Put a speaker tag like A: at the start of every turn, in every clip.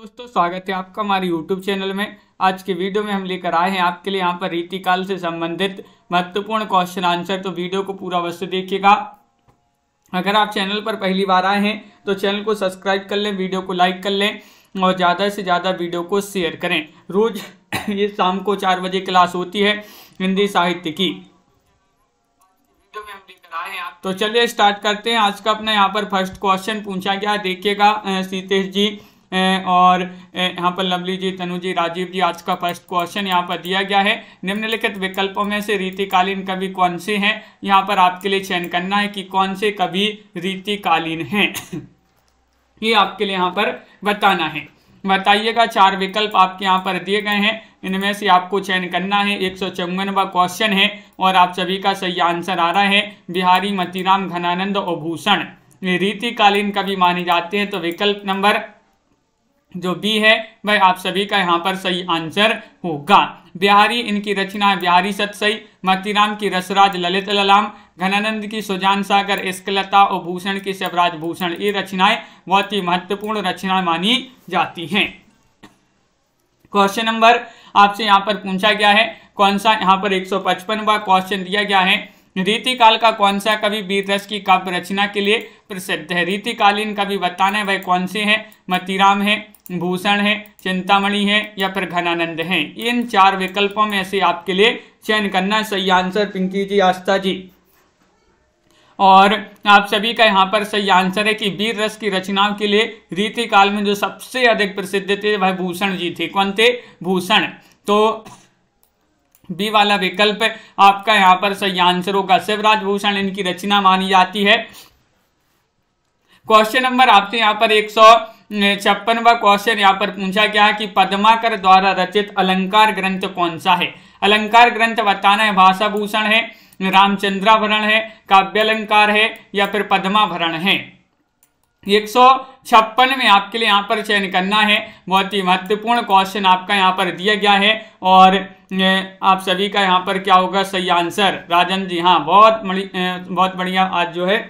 A: दोस्तों स्वागत है आपका हमारे YouTube चैनल में आज के वीडियो में हम लेकर आए हैं आपके लिए यहाँ पर रीतिकाल से संबंधित महत्वपूर्ण क्वेश्चन आंसर तो वीडियो को पूरा अवश्य देखिएगा अगर आप चैनल पर पहली बार आए हैं तो चैनल को सब्सक्राइब कर लें वीडियो को लाइक कर लें और ज़्यादा से ज़्यादा वीडियो को शेयर करें रोज़ ये शाम को चार बजे क्लास होती है हिंदी साहित्य की तो चलिए स्टार्ट करते हैं आज का अपना यहाँ पर फर्स्ट क्वेश्चन पूछा गया देखिएगा सीतेश जी और यहाँ पर लवली जी तनु जी राजीव जी आज का फर्स्ट क्वेश्चन यहाँ पर दिया गया है निम्नलिखित विकल्पों में से रीतिकालीन कवि कौन से हैं यहाँ पर आपके लिए चयन करना है कि कौन से कवि रीतिकालीन हैं ये आपके लिए यहाँ पर बताना है बताइएगा चार विकल्प आपके यहाँ पर दिए गए हैं इनमें से आपको चयन करना है एक सौ चौवनवा क्वेश्चन है और आप सभी का सही आंसर आ रहा है बिहारी मतीराम घनानंद और भूषण रीतिकालीन कवि माने जाते हैं तो विकल्प नंबर जो बी है भाई आप सभी का यहाँ पर सही आंसर होगा बिहारी इनकी रचना है बिहारी सत सही मतीराम की रसराज ललित ललाम घनानंद की सुजान सागर इसकलता और भूषण की शिवराज भूषण ये रचनाएं बहुत ही महत्वपूर्ण रचना मानी जाती हैं क्वेश्चन नंबर आपसे यहाँ पर पूछा गया है कौन सा यहाँ पर 155वां क्वेश्चन दिया गया है रीतिकाल का कौन सा कवि बीर रस की काव्य रचना के लिए प्रसिद्ध है रीतिकालीन कवि बताना है वह कौन से हैं मतीराम है भूषण है चिंतामणि है या फिर घनानंद है इन चार विकल्पों में से आपके लिए चयन करना सही आंसर पिंकी जी आस्था जी और आप सभी का यहाँ पर सही आंसर है कि वीर रस की रचनाओं के लिए रीति काल में जो सबसे अधिक प्रसिद्ध थे वह भूषण जी थे कौन थे भूषण तो बी वाला विकल्प आपका यहाँ पर सही आंसर होगा शिवराज भूषण इनकी रचना मानी जाती है क्वेश्चन नंबर आपसे यहाँ पर एक सौ छप्पनवा क्वेश्चन यहाँ पर पूछा गया कि पद्माकर द्वारा रचित अलंकार ग्रंथ कौन सा है अलंकार ग्रंथ बताना है भाषाभूषण है रामचंद्राभरण है काव्यलंकार है या फिर पद्माभरण है एक सौ छप्पन में आपके लिए यहाँ पर चयन करना है बहुत ही महत्वपूर्ण क्वेश्चन आपका यहाँ पर दिया गया है और आप सभी का यहाँ पर क्या होगा सही आंसर राजन जी हाँ बहुत बहुत बढ़िया आज जो है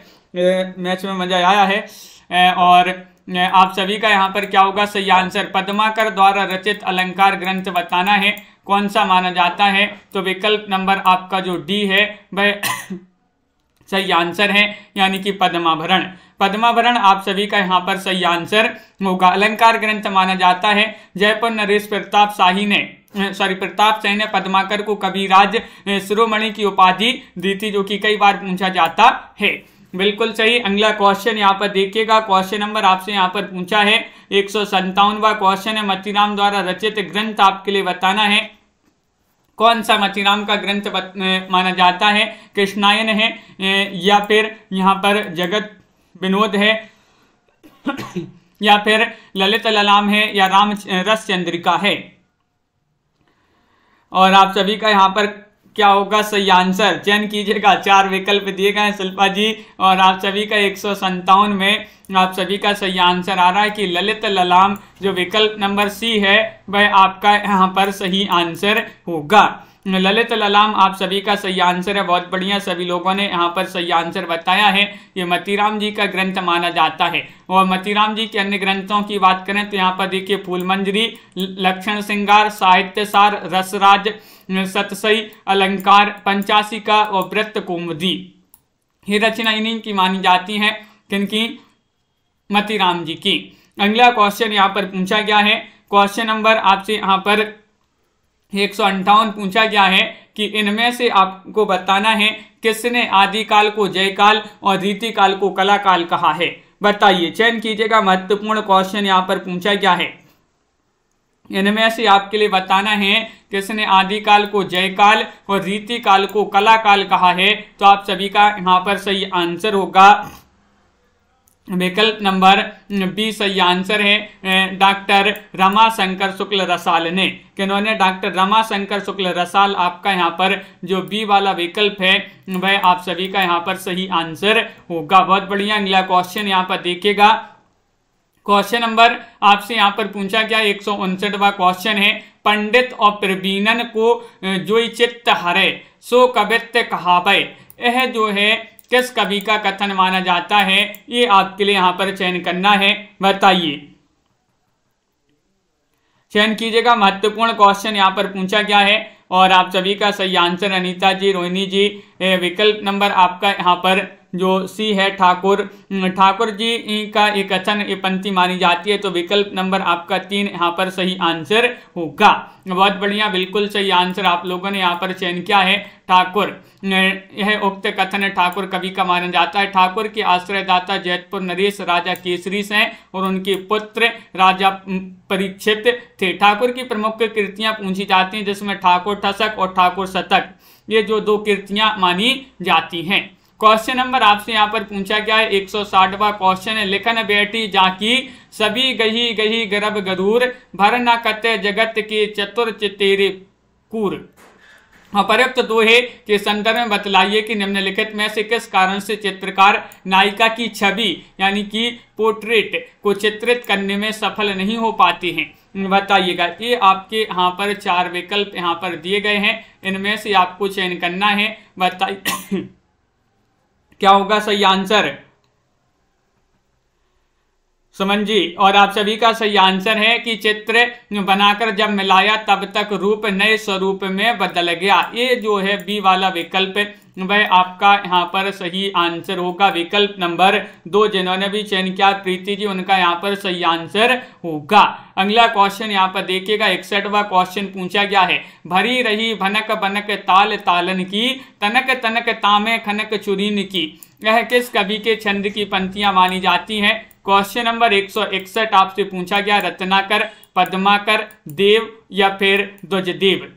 A: मैच में मज़ा आया है और आप सभी का यहाँ पर क्या होगा सही आंसर पद्माकर द्वारा रचित अलंकार ग्रंथ बताना है कौन सा माना जाता है तो विकल्प नंबर आपका जो डी है वह सही आंसर है यानी कि पद्माभरण पद्माभरण आप सभी का यहाँ पर सही आंसर होगा अलंकार ग्रंथ माना जाता है जयपुर नरेश प्रताप शाही ने सॉरी प्रताप सिंह ने पद्माकर को राज्य शिरोमणि की उपाधि दी थी जो कि कई बार पूछा जाता है बिल्कुल सही अगला क्वेश्चन यहाँ पर देखिएगा क्वेश्चन नंबर आपसे यहाँ पर पूछा है एक सौ क्वेश्चन है मतीराम द्वारा रचित ग्रंथ आपके लिए बताना है कौन सा मतीराम का ग्रंथ माना जाता है कृष्णायन है या फिर यहाँ पर जगत विनोद है या फिर ललित ललाम है या राम रस चंद्रिका है और आप सभी का यहाँ पर क्या होगा सही आंसर चयन कीजिएगा चार विकल्प दिए गए हैं शिल्पा जी और आप सभी का एक में आप सभी का सही आंसर आ रहा है कि ललित ललाम जो विकल्प नंबर सी है वह आपका यहाँ पर सही आंसर होगा ललित ललाम आप सभी का सही आंसर है बहुत बढ़िया सभी लोगों ने यहाँ पर सही आंसर बताया है ये मतीराम जी का ग्रंथ माना जाता है और मतीराम जी के अन्य ग्रंथों की बात करें तो यहाँ पर देखिए फूलमंजरी लक्षण श्रृंगार साहित्यसार रसराज सतसई अलंकार पंचासी का व व्रत कौमदी ये रचना इन्हीं की मानी जाती है किनकी मतीराम जी की अगला क्वेश्चन यहाँ पर पूछा गया है क्वेश्चन नंबर आपसे यहाँ पर एक सौ अंठावन पूछा गया है कि इनमें से आपको बताना है किसने आदिकाल को जयकाल और रीतिकाल को कलाकाल कहा है बताइए चयन कीजिएगा महत्वपूर्ण क्वेश्चन यहाँ पर पूछा गया है इनमें से आपके लिए बताना है किसने आदिकाल को जयकाल और रीतिकाल को कलाकाल कहा है तो आप सभी का यहाँ पर सही आंसर होगा विकल्प नंबर बी सही आंसर है डॉक्टर रमा शंकर शुक्ल रसाल ने किन्होंने डॉक्टर रमा शंकर शुक्ल रसाल आपका यहाँ पर जो बी वाला विकल्प है वह आप सभी का यहाँ पर सही आंसर होगा बहुत बढ़िया अगला क्वेश्चन यहाँ पर देखेगा क्वेश्चन नंबर आपसे यहाँ पर पूछा गया एक सौ उनसठवा क्वेश्चन है पंडित और प्रवीणन को जो चित्त हरे सो कवित्य कहावे यह जो है किस कवि का कथन माना जाता है ये आपके लिए यहाँ पर चयन करना है बताइए चयन कीजिएगा महत्वपूर्ण क्वेश्चन यहाँ पर पूछा गया है और आप सभी का सही आंसर अनीता जी रोहिणी जी विकल्प नंबर आपका यहाँ पर जो सी है ठाकुर हम्म, ठाकुर जी का एक अच्छा पंक्ति मानी जाती है तो विकल्प नंबर आपका तीन यहाँ पर सही आंसर होगा बहुत बढ़िया बिल्कुल सही आंसर आप लोगों ने यहाँ पर चयन किया है ठाकुर यह उक्त कथन ठाकुर कवि का माना जाता है ठाकुर के आश्रयदाता जयपुर नरेश राजा केसरी से और उनके पुत्र राजा परीक्षित थे ठाकुर की प्रमुख कृतियां पूछी जाती हैं जिसमें ठाकुर ठसक और ठाकुर शतक ये जो दो कृतियां मानी जाती हैं क्वेश्चन नंबर आपसे यहाँ पर पूछा गया है एक सौ साठवा क्वेश्चन है लिखन बेटी जाकी सभी गही गही गर्भ गधूर भर न कत जगत के चतुर चितेरे कूर अपरयुक्त हाँ, दो तो है के संदर्भ में बतलाइए कि निम्नलिखित में से किस कारण से चित्रकार नायिका की छवि यानी कि पोर्ट्रेट को चित्रित करने में सफल नहीं हो पाती हैं बताइएगा ये आपके यहाँ पर चार विकल्प यहाँ पर दिए गए हैं इनमें से आपको चयन करना है बताइए क्या होगा सही आंसर सुमन जी और आप सभी का सही आंसर है कि चित्र बनाकर जब मिलाया तब तक रूप नए स्वरूप में बदल गया ये जो है बी वाला विकल्प वह आपका यहाँ पर सही आंसर होगा विकल्प नंबर दो जिन्होंने भी चयन किया प्रीति जी उनका यहाँ पर सही आंसर होगा अगला क्वेश्चन यहाँ पर देखिएगा इकसठवा क्वेश्चन पूछा गया है भरी रही भनक बनक ताल तालन की तनक तनक तामे खनक चुरीन की यह किस कवि के छंद की पंक्तियां मानी जाती हैं क्वेश्चन नंबर इकसठ आपसे पूछा गया रत्नाकर पद्माकर देव या फिर ध्वजदेव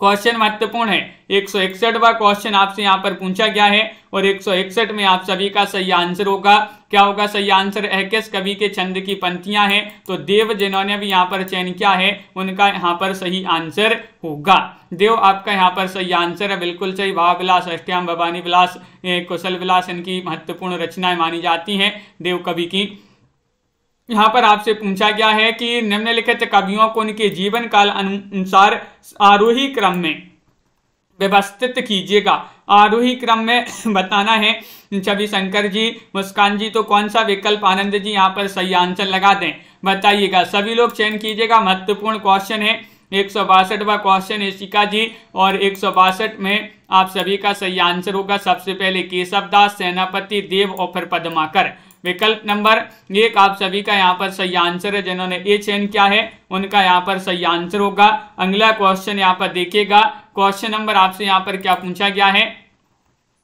A: क्वेश्चन महत्वपूर्ण है एक सौ इकसठवा क्वेश्चन आपसे यहाँ पर पूछा गया है और एक सौ इकसठ में आप सभी का सही आंसर होगा क्या होगा सही आंसर एहकेस कवि के छंद की पंक्तियां हैं तो देव जिन्होंने भी यहाँ पर चयन किया है उनका यहाँ पर सही आंसर होगा देव आपका यहाँ पर सही आंसर है बिल्कुल सही भाव विलास अष्टयाम भवानी विलास कुशल विलास इनकी महत्वपूर्ण रचनाएं मानी जाती हैं देव कवि की यहाँ पर आपसे पूछा गया है कि निम्नलिखित कवियों को उनके जीवन काल अनुसार आरोही क्रम में व्यवस्थित कीजिएगा आरोही क्रम में बताना है छवि शंकर जी मुस्कान जी तो कौन सा विकल्प आनंद जी यहाँ पर सही आंसर लगा दें बताइएगा सभी लोग चयन कीजिएगा महत्वपूर्ण क्वेश्चन है एक सौ बासठवा क्वेश्चन शिका जी और एक सौ बासठ में आप सभी का सही आंसर होगा सबसे पहले केशव दास सेनापति देव और फिर पदमाकर विकल्प नंबर एक आप सभी का यहाँ पर सही आंसर है जिन्होंने ए चयन किया है उनका यहाँ पर सही आंसर होगा अगला क्वेश्चन यहाँ पर देखिएगा क्वेश्चन नंबर आपसे यहाँ पर क्या पूछा गया है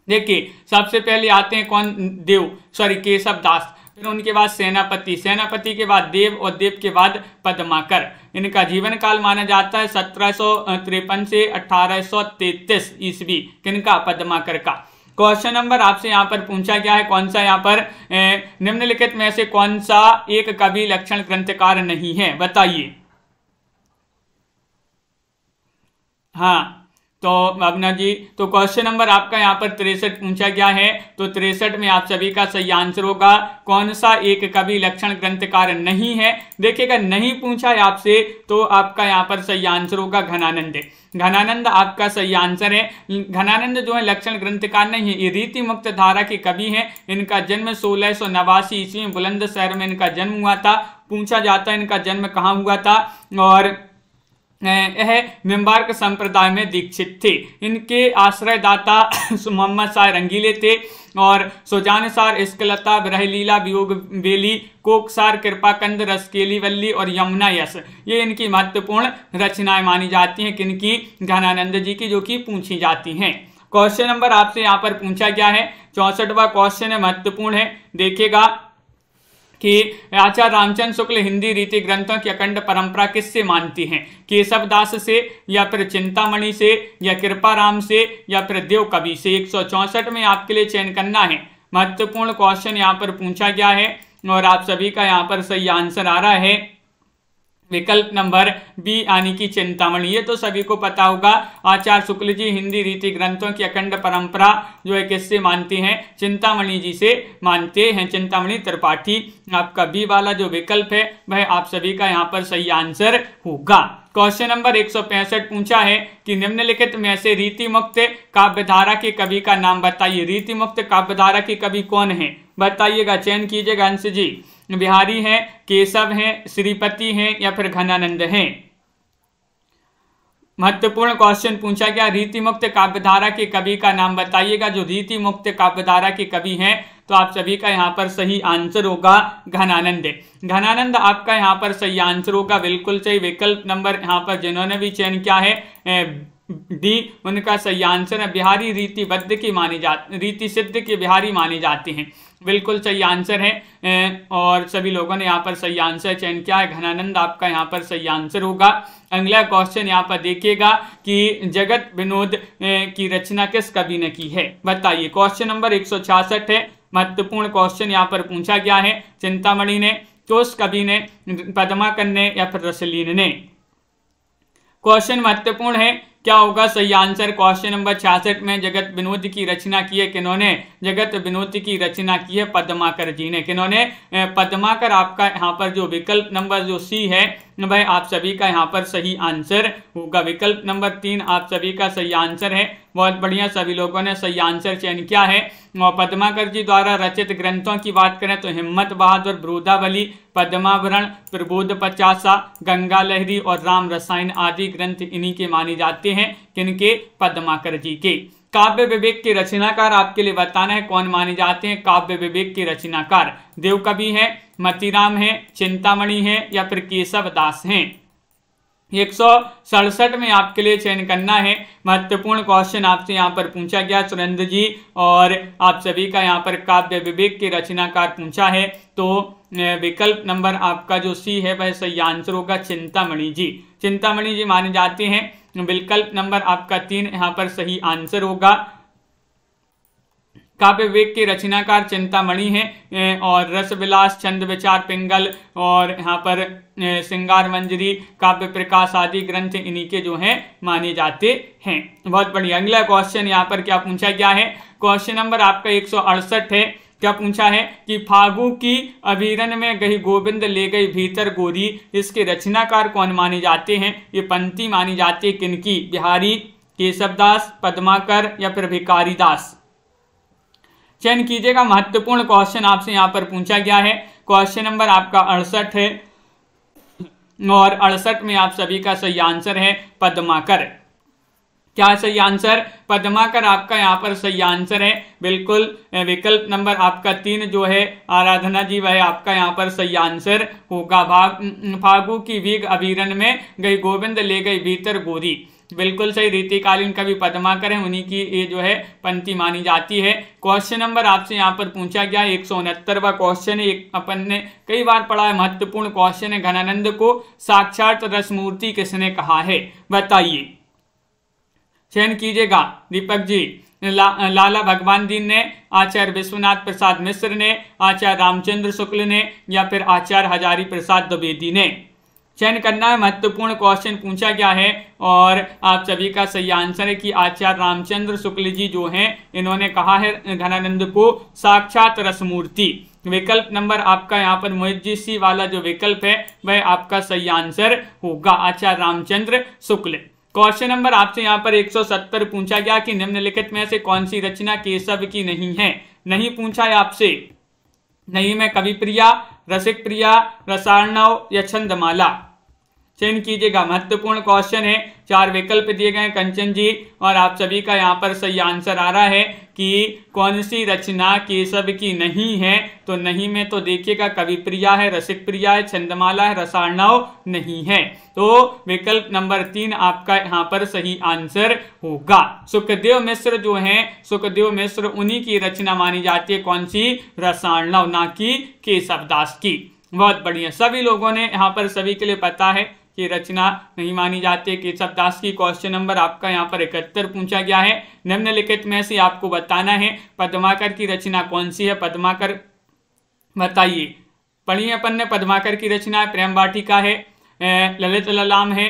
A: देखिए सबसे पहले आते हैं कौन देव सॉरी केशव दास फिर उनके बाद सेनापति सेनापति के बाद देव और देव के बाद पद्माकर इनका जीवन काल माना जाता है सत्रह से अठारह ईस्वी किनका पद्माकर का क्वेश्चन नंबर आपसे यहाँ पर पूछा गया है कौन सा यहाँ पर निम्नलिखित में से कौन सा एक कवि लक्षण ग्रंथकार नहीं है बताइए हाँ तो भावना जी तो क्वेश्चन नंबर आपका यहाँ पर तिरसठ पूछा गया है तो तिरसठ में आप सभी का सही आंसर होगा कौन सा एक कवि लक्षण ग्रंथकार नहीं है देखिएगा नहीं पूछा है आपसे तो आपका यहाँ पर सही आंसर होगा घनानंद घनानंद आपका सही आंसर है घनानंद जो है लक्षण ग्रंथकार नहीं है ये रीति मुक्त धारा के कवि हैं इनका जन्म सोलह सौ नवासी ईस्वी में बुलंदशहर में इनका जन्म हुआ था पूछा जाता है इनका जन्म कहाँ हुआ था और यह मेम्बार्क संप्रदाय में दीक्षित थे इनके आश्रयदाता मोहम्मद शाह रंगीले थे और सोजानसार इश्कलता ब्रहलीला वियोग बेली कोकसार कृपाकंद रसकेली वल्ली और यमुना यश ये इनकी महत्वपूर्ण रचनाएं मानी जाती हैं किनकी घनानंद जी की जो कि पूछी जाती हैं क्वेश्चन नंबर आपसे यहाँ पर पूछा गया है चौंसठवा क्वेश्चन महत्वपूर्ण है देखेगा कि आचार्य रामचंद्र शुक्ल हिंदी रीति ग्रंथों की अखंड परंपरा किससे मानती हैं केशव दास से या फिर चिंतामणि से या कृपा राम से या फिर देव कवि से एक में आपके लिए चयन करना है महत्वपूर्ण क्वेश्चन यहाँ पर पूछा गया है और आप सभी का यहाँ पर सही आंसर आ रहा है विकल्प नंबर बी यानी कि चिंतामणि ये तो सभी को पता होगा आचार्य शुक्ल जी हिंदी रीति ग्रंथों की अखंड परंपरा जो है किससे मानते हैं चिंतामणि जी से मानते हैं चिंतामणि त्रिपाठी आपका बी वाला जो विकल्प है वह आप सभी का यहाँ पर सही आंसर होगा क्वेश्चन नंबर एक पूछा है कि निम्नलिखित में से रीति मुक्त काव्यधारा के कवि का नाम बताइए रीति मुक्त काव्यधारा के कवि कौन है बताइएगा चयन कीजिएगा अंश जी बिहारी हैं केशव हैं श्रीपति हैं या फिर घनानंद हैं महत्वपूर्ण क्वेश्चन पूछा गया रीति मुक्त काव्यधारा के कवि का नाम बताइएगा जो रीति मुक्त काव्यधारा के कवि हैं तो आप सभी का यहाँ पर सही आंसर होगा घनानंद घनानंद आपका यहाँ पर सही आंसर होगा बिल्कुल सही विकल्प नंबर यहाँ पर जिन्होंने भी चयन किया है डी उनका सही आंसर है बिहारी रीतिबद्ध की मानी जा रीति सिद्ध की बिहारी मानी जाती हैं बिल्कुल सही आंसर है और सभी लोगों ने यहाँ पर सही आंसर चयन किया है घनानंद आपका यहाँ पर सही आंसर होगा अगला क्वेश्चन यहाँ पर देखिएगा कि जगत विनोद की रचना किस कवि ने की है बताइए क्वेश्चन नंबर एक है महत्वपूर्ण क्वेश्चन यहाँ पर पूछा गया है चिंतामणि ने तो उस कवि ने पदमाकर ने या फिर रसलीन ने क्वेश्चन महत्वपूर्ण है क्या होगा सही आंसर क्वेश्चन नंबर छियासठ में जगत विनोद की रचना की है किन्होंने जगत विनोद की रचना की है पद्माकर जी ने किन्होंने पद्माकर आपका यहाँ पर जो विकल्प नंबर जो सी है भाई आप सभी का यहाँ पर सही आंसर होगा विकल्प नंबर तीन आप सभी का सही आंसर है बहुत बढ़िया सभी लोगों ने सही आंसर चयन किया है और पद्माकर जी द्वारा रचित ग्रंथों की बात करें तो हिम्मत बहादुर ब्रूदावली पद्मावरण प्रबोध पचासा गंगा लहरी और राम रसायन आदि ग्रंथ इन्हीं के माने जाते हैं किनके पद्माकर जी के काव्य विवेक के रचनाकार आपके लिए बताना है कौन माने जाते हैं काव्य विवेक के रचनाकार देव कवि हैं मतीराम हैं चिंतामणि हैं या फिर केशव दास हैं एक सौ सड़सठ में आपके लिए चयन करना है महत्वपूर्ण क्वेश्चन आपसे यहाँ पर पूछा गया सुरेंद्र जी और आप सभी का यहाँ पर काव्य विवेक के रचनाकार पूछा है तो विकल्प नंबर आपका जो सी है वह सही आंसर होगा चिंतामणि जी चिंतामणि जी माने जाते हैं विकल्प नंबर आपका तीन यहाँ पर सही आंसर होगा काव्य वेग के रचनाकार चिंतामणि हैं और रसविलास छंद विचार पिंगल और यहाँ पर श्रृंगार मंजरी काव्य प्रकाश आदि ग्रंथ इन्हीं के जो हैं माने जाते हैं बहुत बढ़िया अगला क्वेश्चन यहाँ पर क्या पूछा गया है क्वेश्चन नंबर आपका एक है क्या पूछा है कि फागु की अभिरन में गई गोविंद ले गई भीतर गोरी इसके रचनाकार कौन माने जाते हैं ये पंक्ति मानी जाती है किनकी बिहारी केशवदास पद्माकर या फिर भिकारी दास चयन कीजिएगा महत्वपूर्ण क्वेश्चन आपसे यहाँ पर पूछा गया है क्वेश्चन नंबर आपका अड़सठ है और अड़सठ में आप सभी का सही आंसर है पद्माकर क्या सही आंसर पद्माकर आपका यहाँ पर सही आंसर है बिल्कुल विकल्प नंबर आपका तीन जो है आराधना जी वह आपका यहाँ पर सही आंसर होगा भाग फागू की वीग अभिरन में गई गोविंद ले गई भीतर गोदी बिल्कुल सही रीतिकालीन कवि पदमाकर है उन्हीं की ये जो है पंक्ति मानी जाती है क्वेश्चन नंबर आपसे यहाँ पर पूछा गया एक सौ उनहत्तरवा क्वेश्चन है अपन ने कई बार पढ़ा है महत्वपूर्ण क्वेश्चन है घनानंद को साक्षात रसमूर्ति किसने कहा है बताइए चयन कीजिएगा दीपक जी ला, लाला भगवान दीन ने आचार्य विश्वनाथ प्रसाद मिश्र ने आचार्य रामचंद्र शुक्ल ने या फिर आचार्य हजारी प्रसाद द्विवेदी ने चयन करना है महत्वपूर्ण क्वेश्चन पूछा गया है और आप सभी का सही आंसर है कि आचार्य रामचंद्र शुक्ल जी जो हैं इन्होंने कहा है घनानंद को साक्षात रसमूर्ति विकल्प नंबर आपका यहाँ पर मोहित जी सी वाला जो विकल्प है वह आपका सही आंसर होगा आचार्य रामचंद्र शुक्ल क्वेश्चन नंबर आपसे यहाँ पर 170 पूछा गया कि निम्नलिखित में से कौन सी रचना केशव की नहीं है नहीं पूछा है आपसे नहीं मैं कवि प्रिया रसिक प्रिया रसारणव या छंदमाला चिन्ह कीजिएगा महत्वपूर्ण क्वेश्चन है चार विकल्प दिए गए कंचन जी और आप सभी का यहाँ पर सही आंसर आ रहा है कि कौन सी रचना केशव की नहीं है तो नहीं में तो देखिएगा कवि प्रिया है रसिक प्रिया है छंदमाला है रसारणव नहीं है तो विकल्प नंबर तीन आपका यहाँ पर सही आंसर होगा सुखदेव मिश्र जो है सुखदेव मिश्र उन्हीं की रचना मानी जाती है कौन सी रसारणव ना कि केशवदास की बहुत बढ़िया सभी लोगों ने यहाँ पर सभी के लिए पता है की रचना नहीं मानी जाती केशव दास की क्वेश्चन नंबर आपका यहाँ पर इकहत्तर पूछा गया है निम्नलिखित में से आपको बताना है पद्माकर की रचना कौन सी है पद्माकर बताइए पढ़िए अपन ने पद्माकर की रचना है प्रेम वाटिका है ललित ललाम है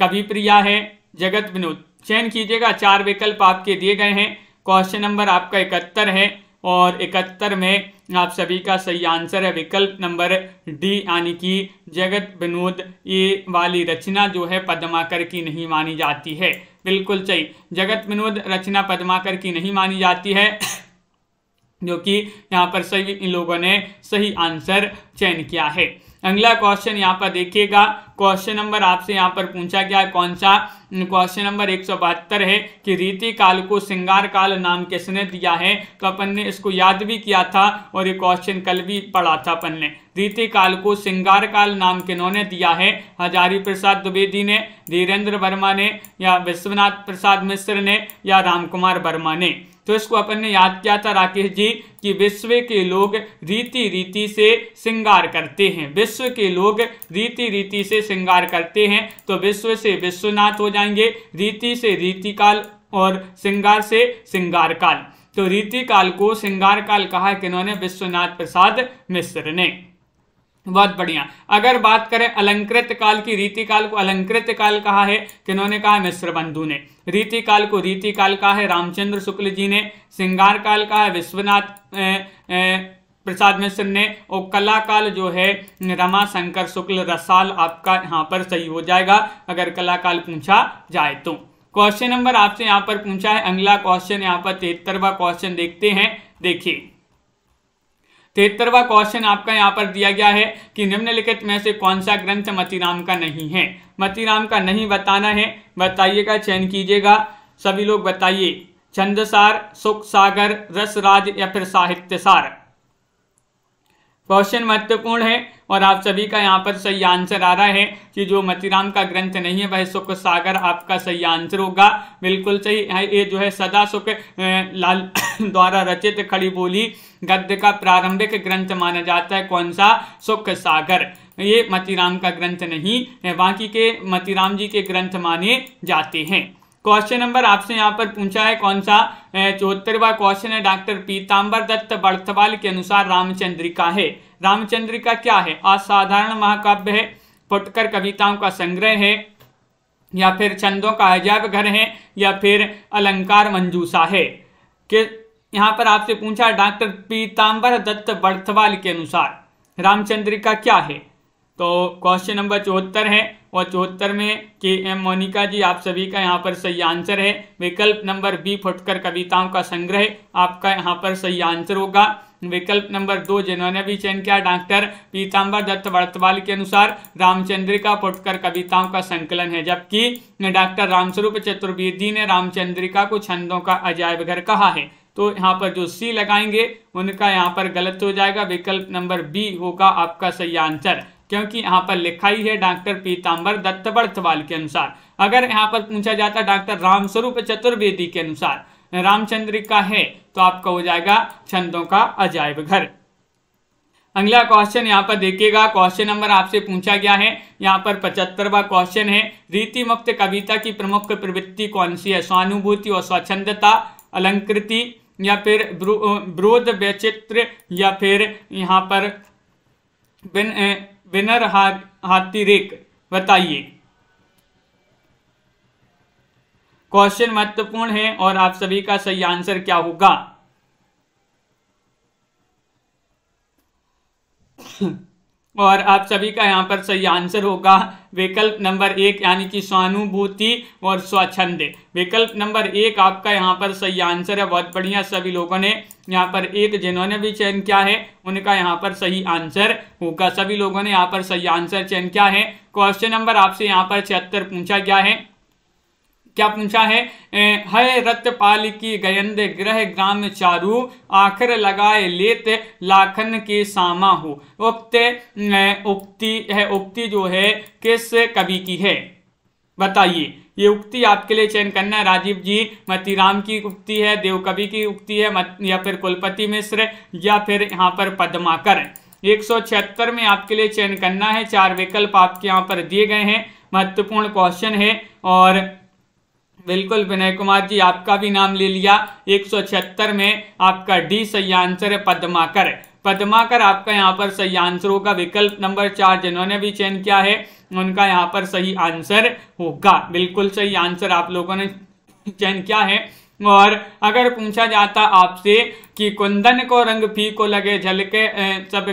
A: कवि प्रिया है जगत विनोद चयन कीजिएगा चार विकल्प आपके दिए गए हैं क्वेश्चन नंबर आपका इकहत्तर है और इकहत्तर में आप सभी का सही आंसर है विकल्प नंबर डी यानी कि जगत विनोद ये वाली रचना जो है पद्माकर की नहीं मानी जाती है बिल्कुल सही जगत विनोद रचना पद्माकर की नहीं मानी जाती है जो कि यहाँ पर सभी लोगों ने सही आंसर चयन किया है अगला क्वेश्चन यहाँ पर देखिएगा क्वेश्चन नंबर आपसे यहाँ पर पूछा गया है कौन सा क्वेश्चन नंबर एक है कि रीति काल को श्रृंगार काल नाम किसने दिया है तो अपन ने इसको याद भी किया था और ये क्वेश्चन कल भी पढ़ा था अपन ने रीति काल को श्रृंगार काल नाम किन्होंने दिया है हजारी प्रसाद द्विवेदी ने धीरेन्द्र वर्मा ने या विश्वनाथ प्रसाद मिश्र ने या रामकुमार वर्मा ने तो इसको अपन ने याद किया था राकेश जी कि विश्व के लोग रीति रीति से श्रृंगार करते हैं विश्व के लोग रीति रीति से श्रृंगार करते हैं तो विश्व से विश्वनाथ हो जाएंगे रीति से रीतिकाल और श्रृंगार से श्रृंगार काल तो रीति काल को श्रृंगार काल कहा उन्होंने विश्वनाथ प्रसाद मिश्र ने बहुत बढ़िया अगर बात करें अलंकृत काल की रीति काल को अलंकृत काल कहा है किन्होंने कहा मिश्र बंधु ने रीति काल को रीति काल कहा है रामचंद्र शुक्ल जी ने श्रृंगार काल कहा है विश्वनाथ प्रसाद मिश्र ने और कला काल जो है रमा शंकर शुक्ल रसाल आपका यहाँ पर सही हो जाएगा अगर कला काल पूछा जाए तो क्वेश्चन नंबर आपसे यहाँ पर पूछा है अगला क्वेश्चन यहाँ पर तिहत्तरवा क्वेश्चन देखते हैं देखिए तिहत्तरवा क्वेश्चन आपका यहाँ पर दिया गया है कि निम्नलिखित में से कौन सा ग्रंथ मतीराम का नहीं है मतीराम का नहीं बताना है बताइएगा चयन कीजिएगा सभी लोग बताइए छंदसार सुख सागर रसराज या फिर साहित्य सार क्वेश्चन महत्वपूर्ण है और आप सभी का यहाँ पर सही आंसर आ रहा है कि जो मतीराम का ग्रंथ नहीं है वह सुख सागर आपका सही आंसर होगा बिल्कुल सही है ये जो है सदा सुख लाल द्वारा रचित खड़ी बोली गद्य का प्रारंभिक ग्रंथ माना जाता है कौन सा सुख सागर ये मतीराम का ग्रंथ नहीं है बाकी के मतीराम जी के ग्रंथ माने जाते हैं क्वेश्चन नंबर आपसे यहाँ पर पूछा है कौन सा चौहत्तरवा क्वेश्चन है डॉक्टर पीताम्बर दत्त बर्थवाल के अनुसार रामचंद्रिका है रामचंद्रिका क्या है असाधारण महाकाव्य है फुटकर कविताओं का संग्रह है या फिर छंदों का अजैब घर है या फिर अलंकार मंजूसा है कि यहाँ पर आपसे पूछा डॉक्टर पीताम्बर दत्त बर्थवाल के अनुसार रामचंद्रिका क्या है तो क्वेश्चन नंबर चौहत्तर है और चौहत्तर में के एम मोनिका जी आप सभी का यहाँ पर सही आंसर है विकल्प नंबर बी फुटकर कविताओं का संग्रह आपका यहाँ पर सही आंसर होगा विकल्प नंबर दो जिन्होंने भी चयन किया डॉक्टर पीताम्बर दत्त वर्तवाल के अनुसार रामचंद्रिका फुटकर कविताओं का संकलन है जबकि डॉक्टर रामस्वरूप चतुर्वेदी ने रामचंद्रिका को छंदों का अजायब घर कहा है तो यहाँ पर जो सी लगाएंगे उनका यहाँ पर गलत हो जाएगा विकल्प नंबर बी होगा आपका सही आंसर क्योंकि यहाँ पर लिखा ही है डॉक्टर पीताम्बर दत्त बर्थवाल के अनुसार अगर यहाँ पर पूछा जाता डॉक्टर रामस्वरूप चतुर्वेदी के अनुसार रामचंद्रिका है तो आपका हो जाएगा छंदों का अजायब घर अगला क्वेश्चन यहाँ पर देखिएगा क्वेश्चन नंबर आपसे पूछा गया है यहाँ पर पचहत्तरवा क्वेश्चन है रीति मुक्त कविता की प्रमुख प्रवृत्ति कौन सी है स्वानुभूति और स्वच्छंदता अलंकृति या फिर ब्रोध वैचित्र या फिर यहाँ पर बिन बिनर हाथीरेक बताइए क्वेश्चन महत्वपूर्ण है और आप सभी का सही आंसर क्या होगा और आप सभी का यहाँ पर सही आंसर होगा विकल्प नंबर एक यानी कि स्वानुभूति और स्वच्छंद विकल्प नंबर एक आपका यहाँ पर सही आंसर है बहुत बढ़िया सभी लोगों ने यहाँ पर एक जिन्होंने भी चयन किया है उनका यहाँ पर सही आंसर होगा सभी लोगों ने यहाँ पर सही आंसर चयन किया है क्वेश्चन नंबर आपसे यहाँ पर छिहत्तर पूछा गया है क्या पूछा है हय रत पाल की गयंद ग्रह ग्राम चारू आखिर लगाए लेत लाखन के सामा हो उक्त उक्ति है उक्ति जो है किस कवि की है बताइए ये उक्ति आपके लिए चयन करना है राजीव जी मती राम की उक्ति है देवकवि की उक्ति है या फिर कुलपति मिश्र या फिर यहाँ पर पद्माकर एक में आपके लिए चयन करना है चार विकल्प आपके यहाँ पर दिए गए हैं महत्वपूर्ण क्वेश्चन है और बिल्कुल विनय कुमार जी आपका भी नाम ले लिया एक में आपका डी सही आंसर है पद्माकर पद्माकर आपका यहाँ पर सही आंसर होगा विकल्प नंबर चार जिन्होंने भी चयन किया है उनका यहाँ पर सही आंसर होगा बिल्कुल सही आंसर आप लोगों ने चयन किया है और अगर पूछा जाता आपसे कि कुंदन को रंग फी को लगे झलके सब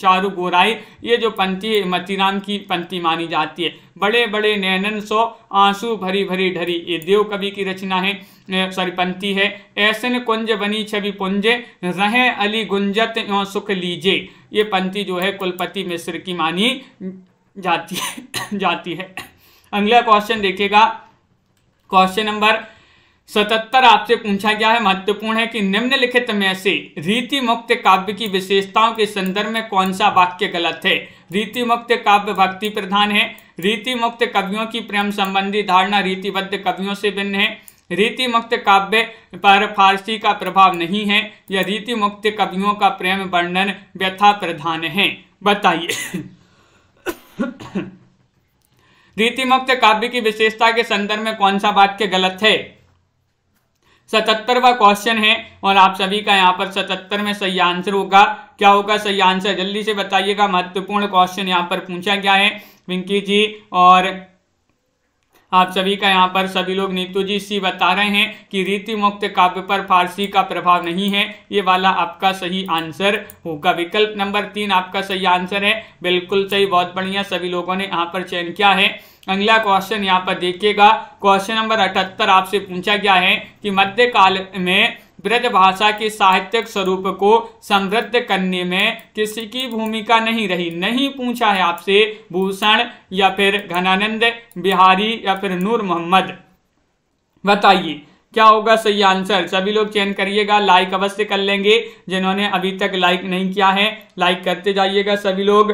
A: चारू गोराई ये जो पंक्ति मतीराम की पंक्ति मानी जाती है बड़े बड़े नैनन सो आंसू भरी भरी ढरी ये देव कवि की रचना है सॉरी पंक्ति है ऐसन कुंज बनी छवि पुंजे रहे अली गुंजत यो सुख लीजे ये पंक्ति जो है कुलपति मिश्र की मानी जाती है जाती है अगला क्वेश्चन देखेगा क्वेश्चन नंबर सतहत्तर आपसे पूछा गया है महत्वपूर्ण है कि निम्नलिखित में से रीति मुक्त काव्य की विशेषताओं के संदर्भ में कौन सा वाक्य गलत है रीति मुक्त काव्य भक्ति प्रधान है रीति मुक्त कवियों की प्रेम संबंधी धारणा रीतिबद्ध कवियों से भिन्न है रीति मुक्त काव्य पर फारसी का प्रभाव नहीं है या रीति मुक्त कवियों का प्रेम वर्णन व्यथा प्रधान है बताइए रीति मुक्त काव्य की विशेषता के संदर्भ में कौन सा वाक्य गलत है सतहत्तरवा क्वेश्चन है और आप सभी का यहाँ पर सतहत्तर में सही आंसर होगा क्या होगा सही आंसर जल्दी से बताइएगा महत्वपूर्ण क्वेश्चन यहाँ पर पूछा गया है विंकी जी और आप सभी का यहाँ पर सभी लोग नीतू जी सी बता रहे हैं कि रीति मुक्त काव्य पर फारसी का प्रभाव नहीं है ये वाला आपका सही आंसर होगा विकल्प नंबर तीन आपका सही आंसर है बिल्कुल सही बहुत बढ़िया सभी लोगों ने यहाँ पर चयन किया है अगला क्वेश्चन यहाँ पर देखिएगा क्वेश्चन नंबर अठहत्तर आपसे पूछा गया है कि मध्यकाल में ब्रज भाषा के साहित्यिक स्वरूप को समृद्ध करने में किसी की भूमिका नहीं रही नहीं पूछा है आपसे भूषण या फिर घनानंद बिहारी या फिर नूर मोहम्मद बताइए क्या होगा सही आंसर सभी लोग चयन करिएगा लाइक अवश्य कर लेंगे जिन्होंने अभी तक लाइक नहीं किया है लाइक करते जाइएगा सभी लोग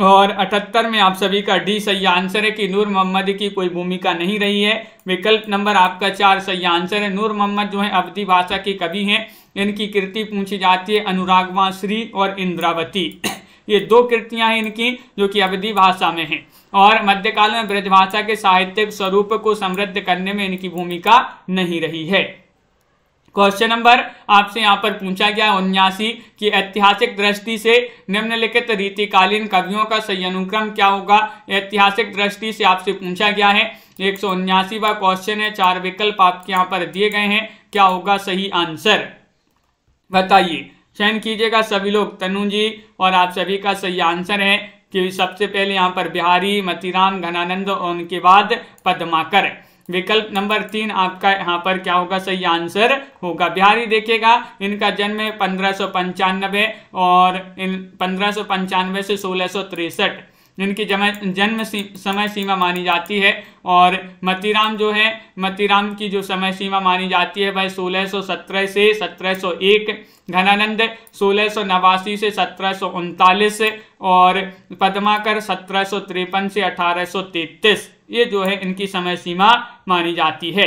A: और अठहत्तर में आप सभी का डी सही आंसर है कि नूर मोहम्मद की कोई भूमिका नहीं रही है विकल्प नंबर आपका चार सही आंसर है नूर मोहम्मद जो है अवधि भाषा के कवि हैं इनकी कृति पूछी जाती है अनुरागवा श्री और इंद्रावती ये दो कृतियां हैं इनकी जो कि अवधि भाषा में हैं और मध्यकाल में ब्रजभाषा के साहित्यिक स्वरूप को समृद्ध करने में इनकी भूमिका नहीं रही है क्वेश्चन नंबर आपसे यहाँ पर पूछा गया उन्यासी की ऐतिहासिक दृष्टि से निम्नलिखित रीतिकालीन कवियों का सही अनुक्रम क्या होगा ऐतिहासिक दृष्टि से आपसे पूछा गया है एक सौ व क्वेश्चन है चार विकल्प आपके यहाँ पर दिए गए हैं क्या होगा सही आंसर बताइए चयन कीजिएगा सभी लोग तनु जी और आप सभी का सही आंसर है कि सबसे पहले यहाँ पर बिहारी मतीराम घनानंद और उनके बाद पदमाकर विकल्प नंबर तीन आपका यहाँ पर क्या होगा सही आंसर होगा बिहारी देखिएगा इनका जन्म पंद्रह और इन पंद्रह से सोलह जिनकी जन्म सी, समय सीमा मानी जाती है और मतीराम जो है मतीराम की जो समय सीमा मानी जाती है वह 1617 से 1701 घनानंद सोलह से सत्रह और पद्माकर सत्रह से अठारह ये जो है इनकी समय सीमा मानी जाती है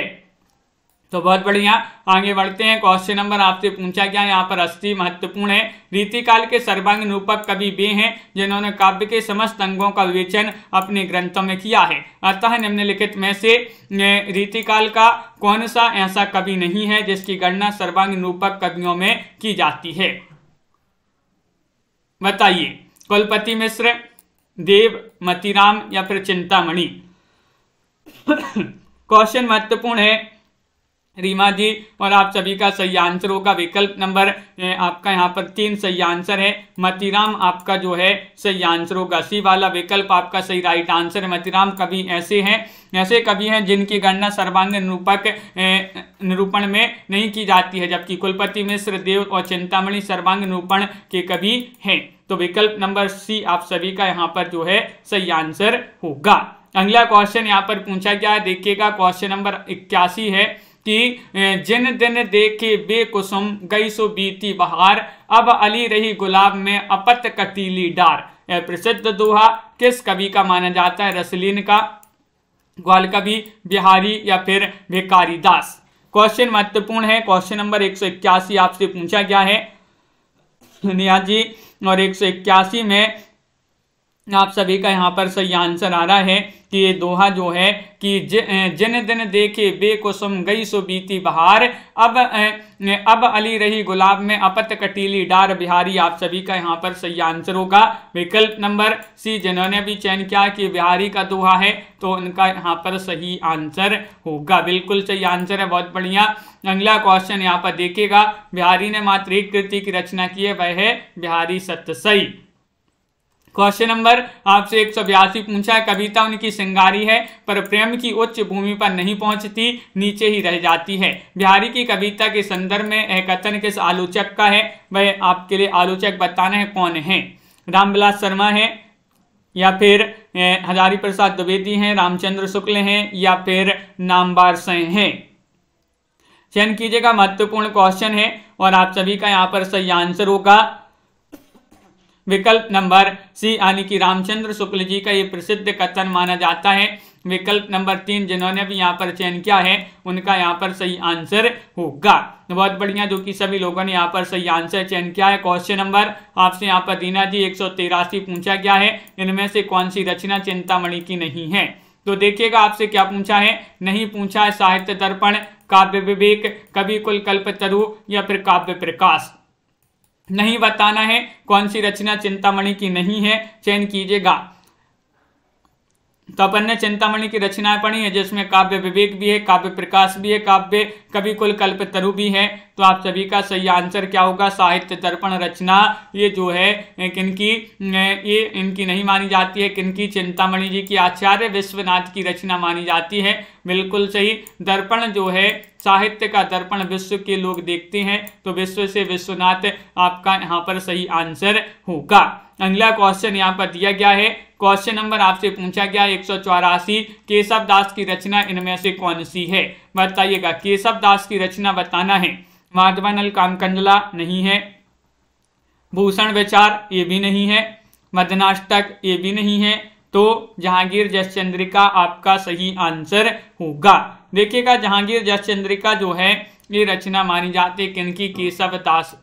A: तो बहुत बढ़िया आगे बढ़ते हैं क्वेश्चन नंबर आपसे पूछा गया यहाँ पर अस्थि महत्वपूर्ण है रीतिकाल के सर्वांग रूपक कवि वे हैं जिन्होंने काव्य के समस्त अंगों का विवेचन अपने ग्रंथों में किया है अतः निम्नलिखित में से रीतिकाल का कौन सा ऐसा कवि नहीं है जिसकी गणना सर्वांग रूपक कवियों में की जाती है बताइए कुलपति मिश्र देव मतीराम या फिर चिंतामणि क्वेश्चन महत्वपूर्ण है रीमा जी और आप सभी का सही आंसर होगा विकल्प नंबर आपका यहाँ पर तीन सही आंसर है मतीराम आपका जो है सही आंसर होगा सी वाला विकल्प आपका सही राइट आंसर है मतीराम कवि ऐसे हैं ऐसे कवि हैं जिनकी गणना सर्वांग निरूपक निरूपण में नहीं की जाती है जबकि कुलपति मिश्र देव और चिंतामणि सर्वांग निरूपण के कवि हैं तो विकल्प नंबर सी आप सभी का यहाँ पर जो है सही आंसर होगा अगला क्वेश्चन यहाँ पर पूछा गया है देखिएगा क्वेश्चन नंबर इक्यासी है कि जिन दिन देखे बेकुसुम गई सो बीती बहार अब अली रही गुलाब में अपत कतीली डार प्रसिद्ध दोहा किस कवि का माना जाता है रसलीन का ग्वाल कवि बिहारी या फिर भिकारी दास क्वेश्चन महत्वपूर्ण है क्वेश्चन नंबर एक आपसे पूछा गया है निया जी और एक में आप सभी का यहाँ पर सही आंसर आ रहा है कि ये दोहा जो है कि जिन दिन देखे बेकुसुम गई सो बीती बहार अब अब अली रही गुलाब में अपत कटीली डार बिहारी आप सभी का यहाँ पर सही आंसर होगा विकल्प नंबर सी जिन्होंने भी चयन किया कि बिहारी का दोहा है तो उनका यहाँ पर सही आंसर होगा बिल्कुल सही आंसर है बहुत बढ़िया अगला क्वेश्चन यहाँ पर देखेगा बिहारी ने मात्र एक कृति की रचना की है वह है बिहारी सत्य सही क्वेश्चन नंबर आपसे एक सौ बयासी पूछा है कविता उनकी सिंगारी है पर प्रेम की उच्च भूमि पर नहीं पहुंचती नीचे ही रह जाती है बिहारी की कविता के संदर्भ में यह कथन किस आलोचक का है वह आपके लिए आलोचक बताना है कौन है रामविलास शर्मा है या फिर हजारी प्रसाद द्विवेदी हैं रामचंद्र शुक्ल हैं या फिर नामबार सह हैं चयन कीजिएगा महत्वपूर्ण क्वेश्चन है और आप सभी का यहाँ पर सही आंसर होगा विकल्प नंबर सी यानी कि रामचंद्र शुक्ल जी का ये प्रसिद्ध कथन माना जाता है विकल्प नंबर तीन जिन्होंने भी यहाँ पर चयन किया है उनका यहाँ पर सही आंसर होगा बहुत बढ़िया जो कि सभी लोगों ने यहाँ पर सही आंसर चयन किया है क्वेश्चन नंबर आपसे यहाँ पर दीना जी एक पूछा गया है इनमें से कौन सी रचना चिंतामणि की नहीं है तो देखिएगा आपसे क्या पूछा है नहीं पूछा है साहित्य दर्पण काव्य विवेक कवि कुल कल्प तरु या फिर काव्य प्रकाश नहीं बताना है कौन सी रचना चिंतामणि की नहीं है चयन कीजिएगा तो अपन ने चिंतामणि की रचनाएं पढ़ी है जिसमें काव्य विवेक भी है काव्य प्रकाश भी है काव्य कवि कुल कल्प तरु भी हैं तो आप सभी का सही आंसर क्या होगा साहित्य दर्पण रचना ये जो है किनकी ये इनकी नहीं मानी जाती है किनकी चिंतामणि जी की आचार्य विश्वनाथ की रचना मानी जाती है बिल्कुल सही दर्पण जो है साहित्य का दर्पण विश्व के लोग देखते हैं तो विश्व से विश्वनाथ आपका यहाँ पर सही आंसर होगा अगला क्वेश्चन यहाँ पर दिया गया है क्वेश्चन नंबर आपसे पूछा गया एक सौ चौरासी केशव दास की रचना इनमें से कौन सी है बताइएगा केशव दास की रचना बताना है अल कामकंजला नहीं है भूषण विचार ये भी नहीं है मदनाष्टक ये भी नहीं है तो जहांगीर जसचंद्रिका आपका सही आंसर होगा देखिएगा जहांगीर जसचंद्रिका जो है ये रचना मानी जाती है किनकी केशव दास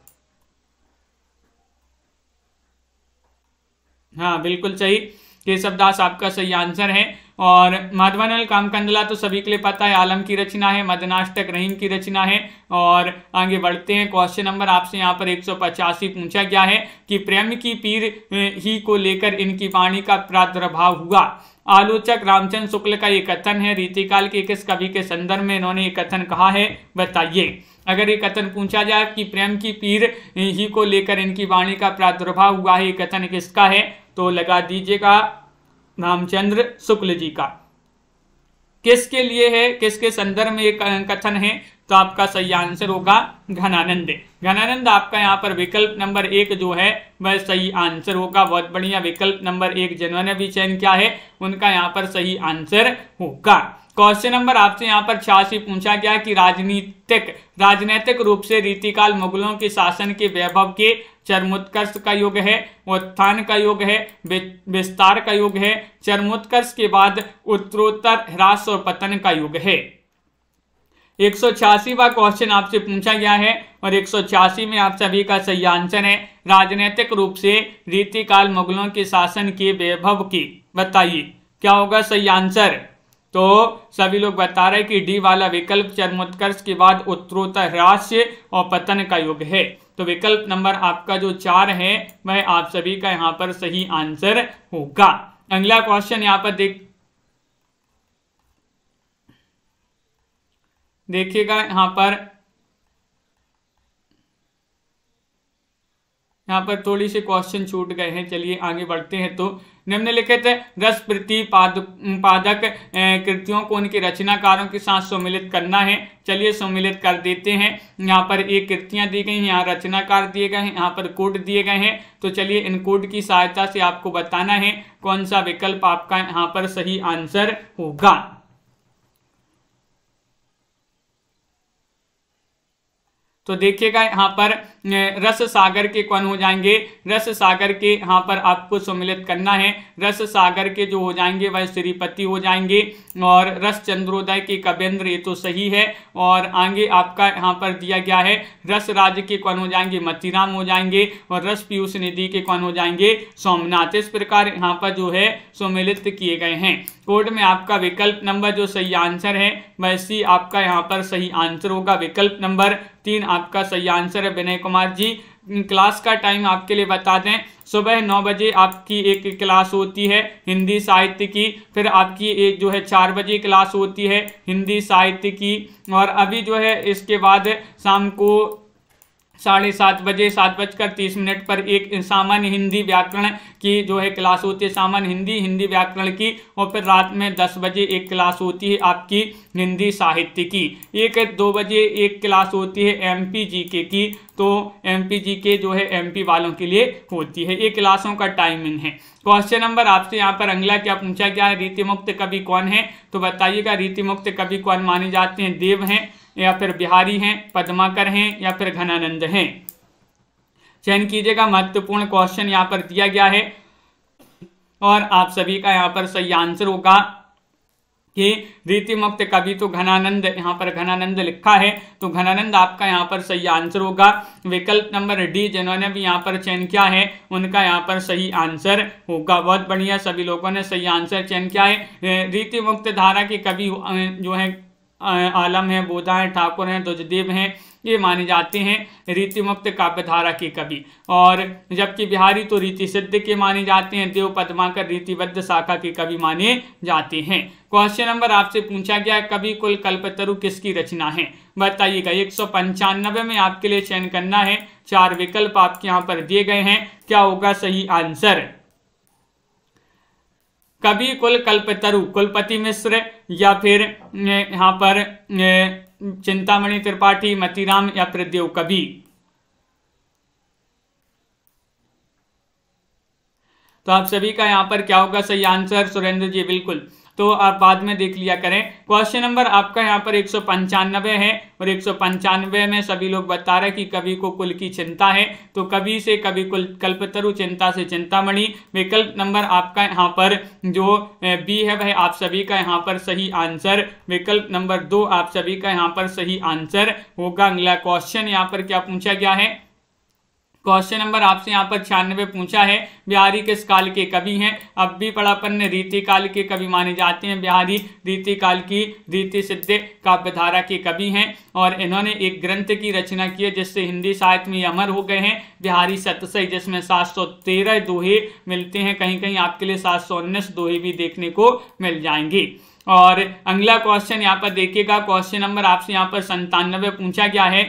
A: हाँ बिल्कुल सही केशव दास आपका सही आंसर है और माधवानल कामकंदला तो सभी के लिए पता है आलम की रचना है मदनाष्टक रहीम की रचना है और आगे बढ़ते हैं क्वेश्चन नंबर आपसे यहाँ पर एक पूछा गया है कि प्रेम की पीर ही को लेकर इनकी वाणी का प्रादुर्भाव हुआ आलोचक रामचंद्र शुक्ल का ये कथन है रीतिकाल के किस कवि के संदर्भ में इन्होंने ये कथन कहा है बताइए अगर ये कथन पूछा जाए कि प्रेम की पीर ही को लेकर इनकी वाणी का प्रादुर्भाव हुआ है ये कथन किसका है तो लगा दीजिएगा रामचंद्र शुक्ल जी का किसके लिए है किसके संदर्भ में ये कथन है तो आपका सही आंसर होगा घनानंद घनानंद आपका यहाँ पर विकल्प नंबर एक जो है वह सही आंसर होगा बहुत बढ़िया विकल्प नंबर एक जिन्होंने भी चयन किया है उनका यहाँ पर सही आंसर होगा क्वेश्चन नंबर आपसे यहाँ पर छियासी पूछा गया कि राजनीतिक राजनैतिक रूप से रीतिकाल मुगलों के शासन के वैभव के चरमोत्कर्ष का युग है उत्थान का युग है विस्तार का युग है चरमोत्कर्ष के बाद उत्तरोत्तर ह्रास और पतन का युग है एक सौ क्वेश्चन आपसे पूछा गया है और एक सौ छियासी में आप सभी का सही आंसर है राजनीतिक रूप से रीतिकाल मुगलों के शासन के वैभव की बताइए क्या होगा सही आंसर तो सभी लोग बता रहे कि डी वाला विकल्प चरमोत्कर्ष के बाद उत्तरोत्तर राष्ट्र और पतन का युग है तो विकल्प नंबर आपका जो चार है वह आप सभी का यहां पर सही आंसर होगा अगला क्वेश्चन यहां पर देख देखिएगा यहां पर यहाँ पर थोड़ी सी क्वेश्चन छूट गए हैं चलिए आगे बढ़ते हैं तो निम्नलिखित रस प्रति पाद पादक कृतियों को उनके रचनाकारों के साथ सम्मिलित करना है चलिए सम्मिलित कर देते हैं यहाँ पर एक कृतियाँ दी गई हैं यहाँ रचनाकार दिए गए हैं यहाँ पर कोड दिए गए हैं तो चलिए इन कोड की सहायता से आपको बताना है कौन सा विकल्प आपका यहाँ पर सही आंसर होगा तो देखिएगा यहाँ पर रस सागर के कौन हो जाएंगे रस सागर के यहाँ पर आपको सम्मिलित करना है रस सागर के जो हो जाएंगे वह श्रीपति हो जाएंगे और रस चंद्रोदय के कवेंद्र ये तो सही है और आगे आपका यहाँ पर दिया गया है रस राज के कौन हो जाएंगे मतीराम हो जाएंगे और रस पीयूष निधि के कौन हो जाएंगे सोमनाथ इस प्रकार यहाँ पर जो है सम्मिलित किए गए हैं कोड में आपका विकल्प नंबर जो सही आंसर है वैसी आपका यहाँ पर सही आंसर होगा विकल्प नंबर तीन आपका सही आंसर है विनय कुमार कुमार जी क्लास का टाइम आपके लिए बता दें सुबह नौ बजे आपकी एक क्लास होती है हिंदी साहित्य की फिर आपकी एक जो है चार बजे क्लास होती है हिंदी साहित्य की और अभी जो है इसके बाद शाम को साढ़े सात बजे सात बजकर तीस मिनट पर एक सामान्य हिंदी व्याकरण की जो है क्लास होती है सामान्य हिंदी हिंदी व्याकरण की और फिर रात में दस बजे एक क्लास होती है आपकी हिंदी साहित्य की एक दो बजे एक क्लास होती है एम जीके की तो एम जीके जो है एम वालों के लिए होती है ये क्लासों का टाइमिंग है क्वेश्चन नंबर आपसे यहाँ पर अंगला क्या पूछा गया है रीति मुक्त कवि कौन है तो बताइएगा रीति मुक्त कवि कौन माने जाते हैं देव हैं या फिर बिहारी हैं पद्माकर हैं या फिर घनानंद हैं चयन कीजिएगा महत्वपूर्ण क्वेश्चन यहाँ पर दिया गया है और आप सभी का यहाँ पर सही आंसर होगा कि रीतिमुक्त कवि तो घनानंद यहाँ पर घनानंद लिखा है तो घनानंद आपका यहाँ पर सही आंसर होगा विकल्प नंबर डी जिन्होंने भी यहाँ पर चयन किया है उनका यहाँ पर सही आंसर होगा बहुत बढ़िया सभी लोगों ने सही आंसर चयन किया है रीतिमुक्त धारा के कवि जो है आलम हैं बोधा हैं ठाकुर हैं दुजदेव हैं ये माने जाते हैं रीति मुक्त काव्यधारा के कवि और जबकि बिहारी तो रीति सिद्ध के माने जाते हैं देव पद्माकर रीतिबद्ध शाखा के कवि माने जाते हैं क्वेश्चन नंबर आपसे पूछा गया कवि कुल कल्पतरु किसकी रचना है बताइएगा एक सौ पंचानबे में आपके लिए चयन करना है चार विकल्प आपके यहाँ पर दिए गए हैं क्या होगा सही आंसर कवि कुल कल्पतरु कुलपति मिश्र या फिर यहाँ पर चिंतामणि त्रिपाठी मतीराम या देव कवि तो आप सभी का यहाँ पर क्या होगा सही आंसर सुरेंद्र जी बिल्कुल तो आप बाद में देख लिया करें क्वेश्चन नंबर आपका यहाँ पर एक है और एक में सभी लोग बता रहे कि कवि को कुल की चिंता है तो कवि से कवि कुल कल्पतरु चिंता से चिंतामणि विकल्प नंबर आपका यहाँ पर जो बी है वह आप सभी का यहाँ पर सही आंसर विकल्प नंबर दो आप सभी का यहाँ पर सही आंसर होगा अगला क्वेश्चन यहाँ पर क्या पूछा गया है क्वेश्चन नंबर आपसे यहाँ पर छियानवे पूछा है बिहारी किस काल के कवि हैं अब भी पड़ापन ने रीति काल के कवि माने जाते हैं बिहारी रीति काल की रीति सिद्ध काव्यधारा के कवि हैं और इन्होंने एक ग्रंथ की रचना की है जिससे हिंदी साहित्य में अमर हो गए हैं बिहारी सतसई जिसमें सात सौ तेरह दोहे मिलते हैं कहीं कहीं आपके लिए सात सौ उन्नीस दोहे भी देखने को मिल जाएंगे और अगला क्वेश्चन यहाँ पर देखिएगा क्वेश्चन नंबर आपसे यहाँ पर संतानवे पूछा गया है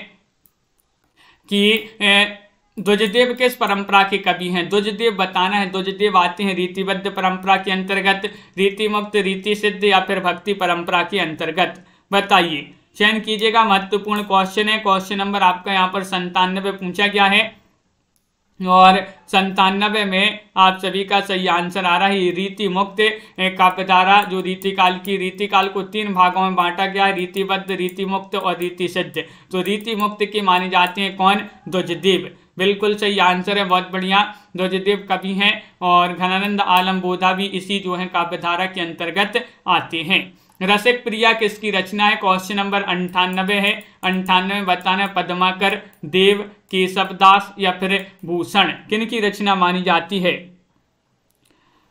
A: कि ध्वजदेव किस परंपरा के कवि हैं ध्वजदेव बताना है द्वजदेव आते हैं रीतिबद्ध परंपरा के अंतर्गत रीतिमुक्त रीति सिद्ध या फिर भक्ति परंपरा के अंतर्गत बताइए चयन कीजिएगा महत्वपूर्ण क्वेश्चन है क्वेश्चन नंबर आपका यहाँ पर संतानवे पूछा गया है और संतानवे में आप सभी का सही आंसर आ रहा है रीति मुक्त काव्यधारा जो रीति काल की रीति काल को तीन भागों में बांटा गया है रीतिबद्ध रीति मुक्त और रीति सिद्ध तो रीति मुक्त की माने जाते हैं कौन ध्वजदेव बिल्कुल सही आंसर है बहुत बढ़िया ध्वजदेव कवि हैं और घनानंद आलम बोधा भी इसी जो है काव्यधारा के अंतर्गत आते हैं रसिक प्रिया किसकी रचना है क्वेश्चन नंबर अंठानबे है अंठानवे बताना पद्माकर देव केशव दास या फिर भूषण किन की रचना मानी जाती है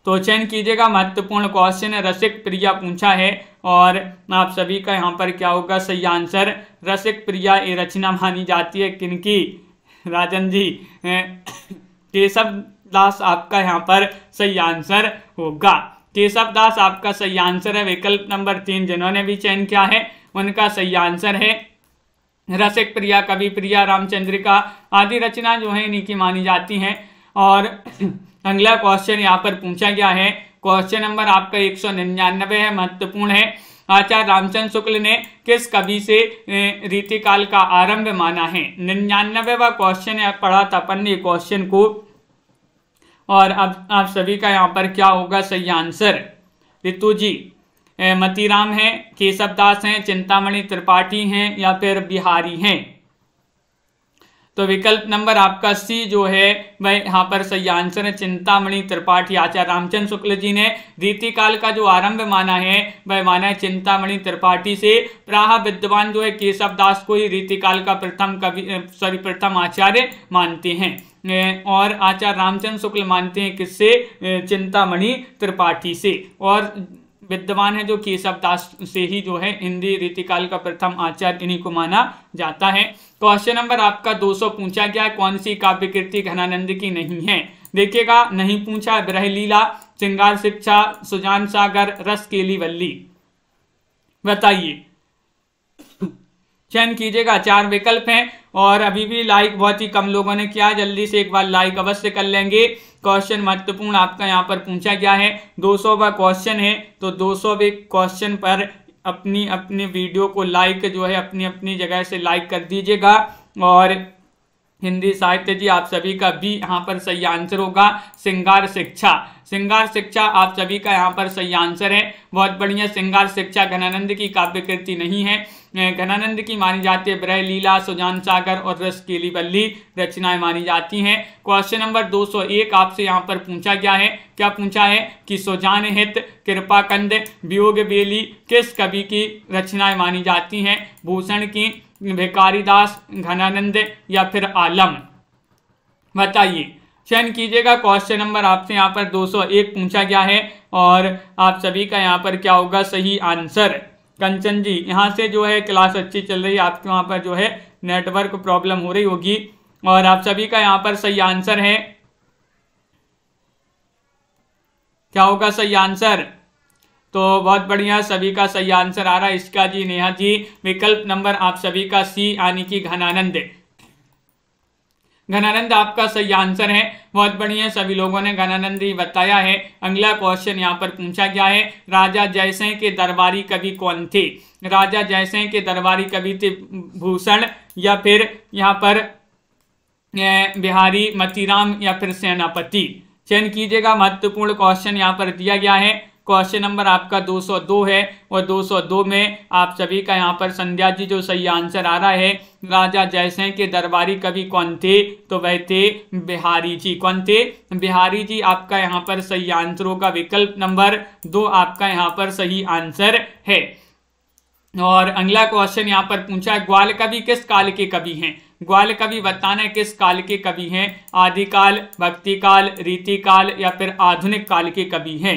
A: तो चयन कीजिएगा महत्वपूर्ण क्वेश्चन रसिक प्रिया पूछा है और आप सभी का यहाँ पर क्या होगा सही आंसर रसिक प्रिया ये रचना मानी जाती है किनकी राजन जी केशव दास आपका यहाँ पर सही आंसर होगा केशव दास आपका सही आंसर है विकल्प नंबर तीन जिन्होंने भी चयन किया है उनका सही आंसर है रसिक प्रिया कवि प्रिया रामचंद्रिका आदि रचना जो है इन्हीं की मानी जाती हैं और अगला क्वेश्चन यहाँ पर पूछा गया है क्वेश्चन नंबर आपका एक सौ निन्यानवे है महत्वपूर्ण है आचार्य रामचंद्र शुक्ल ने किस कवि से रीतिकाल का आरंभ माना है निन्यानवेवा क्वेश्चन पढ़ा था ने क्वेश्चन को और अब आप सभी का यहाँ पर क्या होगा सही आंसर ऋतु जी मतीराम हैं केशव दास हैं चिंतामणि त्रिपाठी हैं या फिर बिहारी हैं तो विकल्प नंबर आपका सी जो है वह यहाँ पर सही आंसर है चिंतामणि त्रिपाठी आचार्य रामचंद्र शुक्ल जी ने रीतिकाल का जो आरंभ माना है वह माना है चिंतामणि त्रिपाठी से प्राह विद्वान जो है केशव दास को ही रीतिकाल का प्रथम कवि सॉरी प्रथम आचार्य मानते हैं और आचार्य रामचंद्र शुक्ल मानते हैं किससे चिंतामणि त्रिपाठी से और विद्वान है जो केशव दास से ही जो है हिंदी रीतिकाल का प्रथम आचार्य इन्हीं को माना जाता है क्वेश्चन नंबर आपका 200 पूछा गया कौन सी काव्य कृति घनानंद की नहीं है देखिएगा नहीं पूछा लीला श्रृंगार शिक्षा सुजान सागर रस केली वल्ली बताइए चयन कीजिएगा चार विकल्प हैं और अभी भी लाइक बहुत ही कम लोगों ने किया जल्दी से एक बार लाइक अवश्य कर लेंगे क्वेश्चन महत्वपूर्ण आपका यहाँ पर पूछा गया है 200 सौ क्वेश्चन है तो 200 सौ क्वेश्चन पर अपनी अपनी वीडियो को लाइक जो है अपनी अपनी जगह से लाइक कर दीजिएगा और हिंदी साहित्य जी आप सभी का भी यहाँ पर सही आंसर होगा सिंगार शिक्षा सिंगार शिक्षा आप सभी का यहाँ पर सही आंसर है बहुत बढ़िया सिंगार शिक्षा घनानंद की काव्य कृति नहीं है घनानंद की मानी जाती है ब्रह लीला सुजान सागर और रस केली बल्ली रचनाएं मानी जाती हैं क्वेश्चन नंबर 201 आपसे यहाँ पर पूछा गया है क्या पूछा है कि सुजान हित कृपाकंद वियोग बेली किस कवि की रचनाएं मानी जाती हैं भूषण की दास घनानंद या फिर आलम बताइए चयन कीजिएगा क्वेश्चन नंबर आपसे यहाँ पर 201 पूछा गया है और आप सभी का यहाँ पर क्या होगा सही आंसर कंचन जी यहाँ से जो है क्लास अच्छी चल रही है आपके वहाँ पर जो है नेटवर्क प्रॉब्लम हो रही होगी और आप सभी का यहाँ पर सही आंसर है क्या होगा सही आंसर तो बहुत बढ़िया सभी का सही आंसर आ रहा है इसका जी नेहा जी विकल्प नंबर आप सभी का सी यानी कि घनानंद घनानंद आपका सही आंसर है बहुत बढ़िया सभी लोगों ने घनानंद ही बताया है अगला क्वेश्चन यहाँ पर पूछा गया है राजा जयसिंह के दरबारी कवि कौन थे राजा जयसिंह के दरबारी कवि थे भूषण या फिर यहाँ पर बिहारी मतीराम या फिर सेनापति चयन कीजिएगा महत्वपूर्ण क्वेश्चन यहाँ पर दिया गया है क्वेश्चन नंबर आपका 202 है और 202 में आप सभी का यहाँ पर संध्या जी जो सही आंसर आ रहा है राजा जयसिंह के दरबारी कवि कौन थे तो वह थे बिहारी जी कौन थे बिहारी जी आपका यहाँ पर सही आंसरों का विकल्प नंबर दो आपका यहाँ पर सही आंसर है और अगला क्वेश्चन यहाँ पर पूछा है ग्वाल कवि किस काल के कवि हैं ग्वाल कवि बताना किस काल के कवि हैं आदिकाल भक्तिकाल रीतिकाल या फिर आधुनिक काल के कवि हैं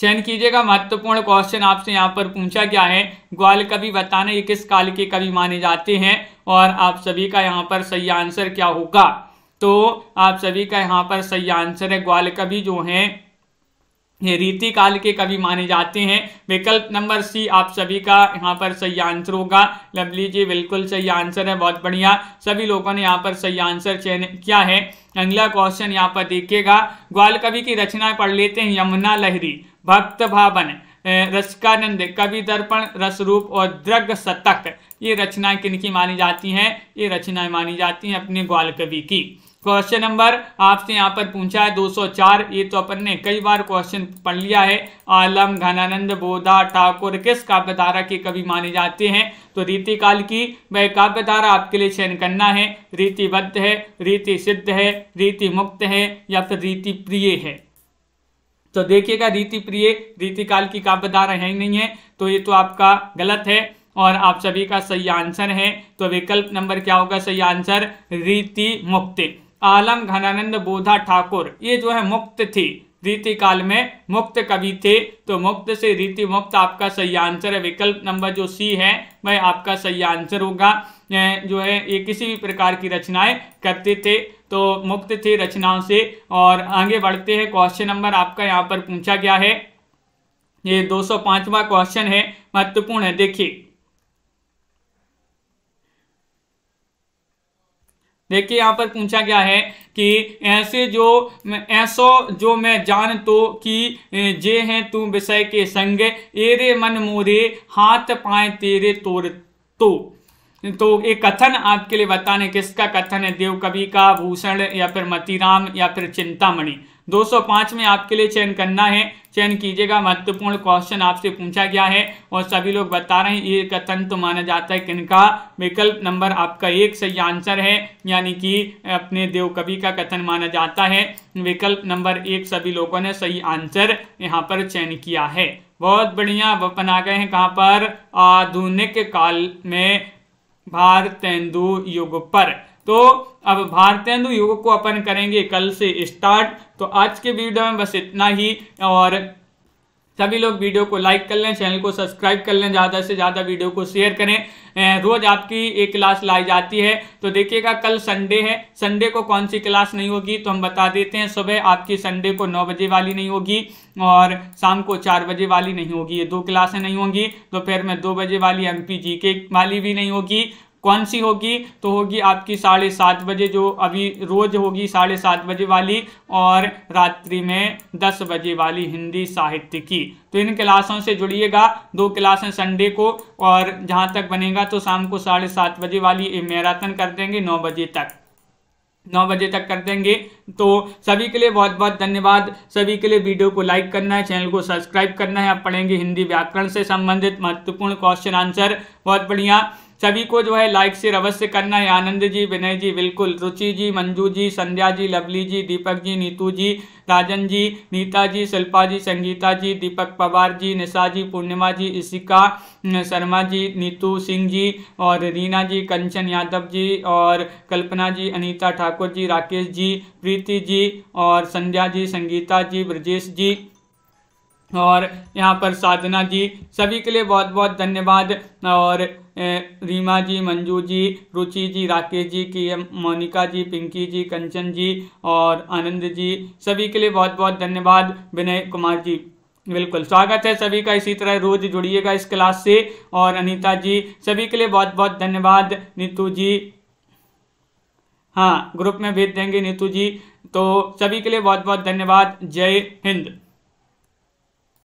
A: चयन कीजिएगा महत्वपूर्ण क्वेश्चन आपसे यहाँ पर पूछा गया है ग्वाल कवि बताना ये किस काल के कवि माने जाते हैं और आप सभी का यहाँ पर सही आंसर क्या होगा तो आप सभी का यहाँ पर सही आंसर है ग्वाल कवि जो है ये रीति काल के कवि माने जाते हैं विकल्प नंबर सी आप सभी का यहाँ पर सही आंसर होगा लवली जी बिल्कुल सही आंसर है बहुत बढ़िया सभी लोगों ने यहाँ पर सही आंसर चयन किया है अगला क्वेश्चन यहाँ पर देखिएगा ग्वाल कवि की रचना पढ़ लेते हैं यमुना लहरी भक्त भावन रसिकानंद कवि दर्पण रसरूप और द्रग शतक ये रचनाएं किनकी मानी जाती हैं ये रचनाएं मानी जाती हैं अपने ग्वाल कवि की क्वेश्चन नंबर आपसे यहाँ पर पूछा है 204 ये तो अपन ने कई बार क्वेश्चन पढ़ लिया है आलम घनानंद बोधा ठाकुर किस काव्यधारा के कवि माने जाते हैं तो रीतिकाल की वह काव्यधारा आपके लिए चयन करना है रीतिबद्ध है रीति सिद्ध है रीति मुक्त है या फिर रीति प्रिय है तो देखिएगा रीति प्रिय रीति काल की काव्यधारा है ही नहीं है तो ये तो आपका गलत है और आप सभी का सही आंसर है तो विकल्प नंबर क्या होगा सही आंसर रीति मुक्त आलम घनानंद बोधा ठाकुर ये जो है मुक्त थी रीति काल में मुक्त कवि थे तो मुक्त से रीति मुक्त आपका सही आंसर है विकल्प नंबर जो सी है वह आपका सही आंसर होगा जो है ये किसी भी प्रकार की रचनाएं करते थे तो मुक्त थे रचनाओं से और आगे बढ़ते हैं क्वेश्चन नंबर आपका यहाँ पर पूछा गया है ये 205वां क्वेश्चन है महत्वपूर्ण है देखिए देखिए यहाँ पर पूछा गया है कि ऐसे जो ऐसो जो मैं जान तो कि जे हैं तू विषय के संग एरे मन मोरे हाथ पाए तेरे तोर तो तो एक कथन आपके लिए बताने किसका कथन है देव कवि का भूषण या फिर मतीराम या फिर चिंतामणि 205 में आपके लिए चयन करना है चयन कीजिएगा महत्वपूर्ण क्वेश्चन आपसे पूछा गया है और सभी लोग बता रहे हैं ये कथन तो माना जाता है किनका विकल्प नंबर आपका एक सही आंसर है यानी कि अपने देव कवि का कथन माना जाता है विकल्प नंबर एक सभी लोगों ने सही आंसर यहाँ पर चयन किया है बहुत बढ़िया वपन आ गए हैं कहाँ पर आधुनिक काल में भारतेंदु युग पर तो अब भारतेंदु युग को अपन करेंगे कल से स्टार्ट तो आज के वीडियो में बस इतना ही और सभी लोग वीडियो को लाइक कर लें चैनल को सब्सक्राइब कर लें ज़्यादा से ज़्यादा वीडियो को शेयर करें रोज़ आपकी एक क्लास लाई जाती है तो देखिएगा कल संडे है संडे को कौन सी क्लास नहीं होगी तो हम बता देते हैं सुबह आपकी संडे को नौ बजे वाली नहीं होगी और शाम को चार बजे वाली नहीं होगी ये दो क्लासें नहीं होंगी दोपहर में दो बजे वाली एम पी वाली भी नहीं होगी कौन सी होगी तो होगी आपकी साढ़े सात बजे जो अभी रोज़ होगी साढ़े सात बजे वाली और रात्रि में दस बजे वाली हिंदी साहित्य की तो इन क्लासों से जुड़िएगा दो क्लासें संडे को और जहाँ तक बनेगा तो शाम को साढ़े सात बजे वाली मैराथन कर देंगे नौ बजे तक नौ बजे तक कर देंगे तो सभी के लिए बहुत बहुत धन्यवाद सभी के लिए वीडियो को लाइक करना है चैनल को सब्सक्राइब करना है आप पढ़ेंगे हिंदी व्याकरण से संबंधित महत्वपूर्ण क्वेश्चन आंसर बहुत बढ़िया सभी को जो है लाइक शेयर अवश्य करना है आनंद जी विनय जी बिल्कुल रुचि जी मंजू जी संध्या जी लवली जी दीपक जी नीतू जी राजन जी नीता जी शिल्पा जी संगीता जी दीपक पवार जी निशा जी पूर्णिमा जी ईशिका शर्मा जी नीतू सिंह जी और रीना जी कंचन यादव जी और कल्पना जी अनीता ठाकुर जी राकेश जी प्रीति जी और संध्या जी संगीता जी ब्रजेश जी और यहाँ पर साधना जी सभी के लिए बहुत बहुत धन्यवाद और रीमा जी मंजू जी रुचि जी राकेश जी की मोनिका जी पिंकी जी कंचन जी और आनंद जी सभी के लिए बहुत बहुत धन्यवाद विनय कुमार जी बिल्कुल स्वागत है सभी का इसी तरह रोज जुड़िएगा इस क्लास से और अनीता जी सभी के लिए बहुत बहुत धन्यवाद नीतू जी हाँ ग्रुप में भेज देंगे नीतू जी तो सभी के लिए बहुत बहुत धन्यवाद जय हिंद